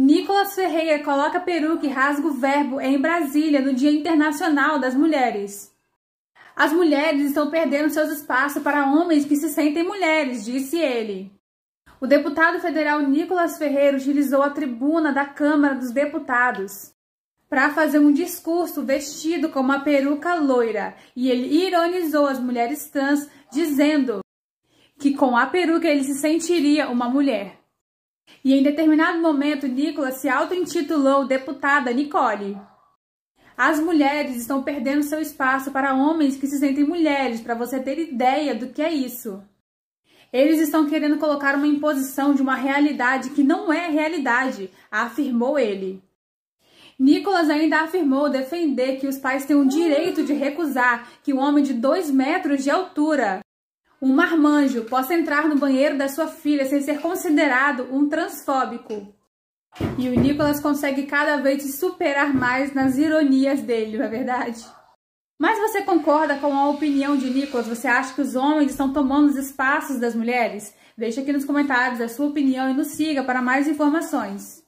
Nicolas Ferreira coloca peruca e rasga o verbo em Brasília no Dia Internacional das Mulheres. As mulheres estão perdendo seus espaços para homens que se sentem mulheres, disse ele. O deputado federal Nicolas Ferreira utilizou a tribuna da Câmara dos Deputados para fazer um discurso vestido com uma peruca loira e ele ironizou as mulheres trans, dizendo que com a peruca ele se sentiria uma mulher. E em determinado momento, Nicola se auto-intitulou deputada Nicole. As mulheres estão perdendo seu espaço para homens que se sentem mulheres, para você ter ideia do que é isso. Eles estão querendo colocar uma imposição de uma realidade que não é realidade, afirmou ele. Nicolas ainda afirmou defender que os pais têm o direito de recusar que um homem de dois metros de altura um marmanjo possa entrar no banheiro da sua filha sem ser considerado um transfóbico. E o Nicolas consegue cada vez se superar mais nas ironias dele, não é verdade? Mas você concorda com a opinião de Nicolas? Você acha que os homens estão tomando os espaços das mulheres? Deixe aqui nos comentários a sua opinião e nos siga para mais informações.